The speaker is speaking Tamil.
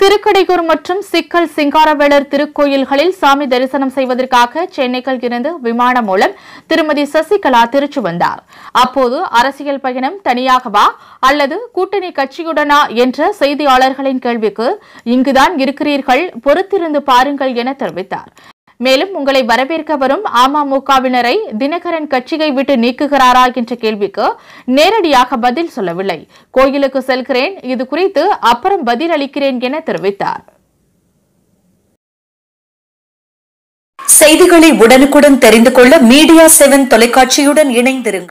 திருக்கடையூர் மற்றும் சிக்கல் சிங்காரவேலர் திருக்கோயில்களில் சாமி தரிசனம் செய்வதற்காக சென்னைக்கு இருந்து விமானம் மூலம் திருமதி சசிகலா திருச்சி வந்தார் அப்போது அரசியல் பயணம் தனியாகவா அல்லது கூட்டணி கட்சியுடனா என்ற செய்தியாளர்களின் கேள்விக்கு இங்குதான் இருக்கிறீர்கள் பொறுத்திருந்து பாருங்கள் என தெரிவித்தார் மேலும் உங்களை வரவேற்க வரும் அமமுகவினரை தினகரன் கட்சியை விட்டு நீக்குகிறாரா என்ற கேள்விக்கு நேரடியாக பதில் சொல்லவில்லை கோயிலுக்கு செல்கிறேன் இது குறித்து அப்புறம் பதில் அளிக்கிறேன் என தெரிவித்தார் செய்திகளை உடனுக்குடன் தெரிந்து கொள்ள மீடியா செவன் தொலைக்காட்சியுடன் இணைந்திருங்கள்